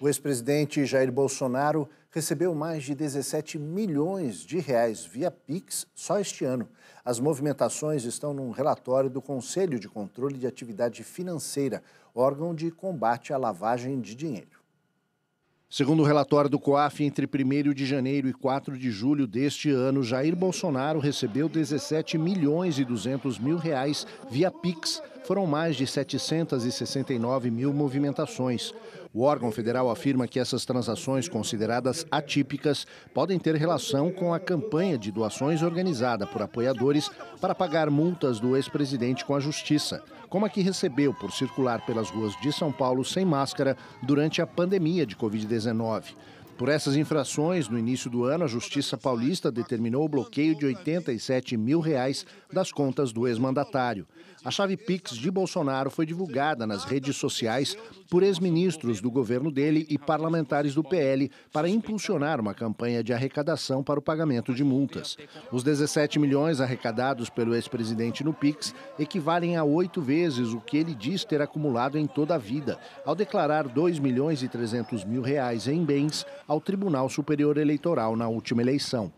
O ex-presidente Jair Bolsonaro recebeu mais de 17 milhões de reais via Pix só este ano. As movimentações estão num relatório do Conselho de Controle de Atividade Financeira, órgão de combate à lavagem de dinheiro. Segundo o relatório do COAF, entre 1 de janeiro e 4 de julho deste ano, Jair Bolsonaro recebeu 17 milhões e 200 mil reais via Pix foram mais de 769 mil movimentações. O órgão federal afirma que essas transações, consideradas atípicas, podem ter relação com a campanha de doações organizada por apoiadores para pagar multas do ex-presidente com a justiça, como a que recebeu por circular pelas ruas de São Paulo sem máscara durante a pandemia de Covid-19. Por essas infrações, no início do ano, a Justiça Paulista determinou o bloqueio de 87 mil reais das contas do ex-mandatário. A chave Pix de Bolsonaro foi divulgada nas redes sociais por ex-ministros do governo dele e parlamentares do PL para impulsionar uma campanha de arrecadação para o pagamento de multas. Os 17 milhões arrecadados pelo ex-presidente no Pix equivalem a oito vezes o que ele diz ter acumulado em toda a vida, ao declarar 2 milhões e 300 mil reais em bens ao Tribunal Superior Eleitoral na última eleição.